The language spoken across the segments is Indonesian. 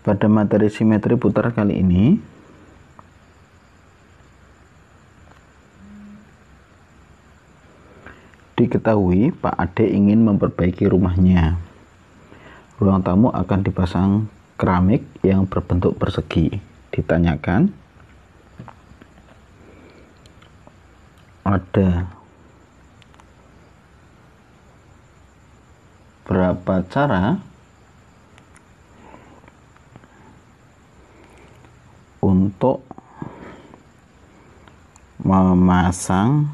pada materi simetri putar kali ini diketahui Pak Ade ingin memperbaiki rumahnya ruang tamu akan dipasang keramik yang berbentuk persegi ditanyakan ada berapa cara untuk memasang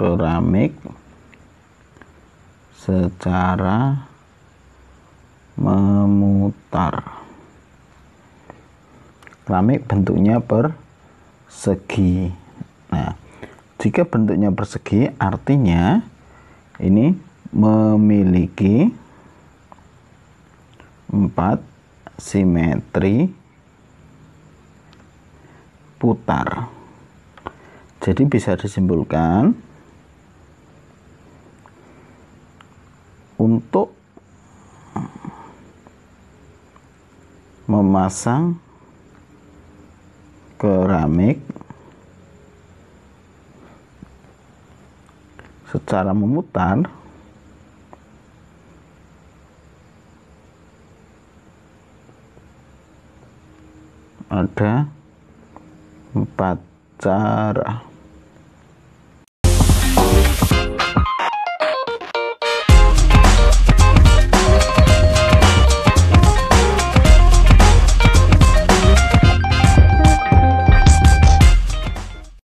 keramik secara memutar keramik bentuknya persegi nah jika bentuknya persegi artinya ini memiliki empat simetri putar. Jadi bisa disimpulkan untuk memasang keramik secara memutar ada empat cara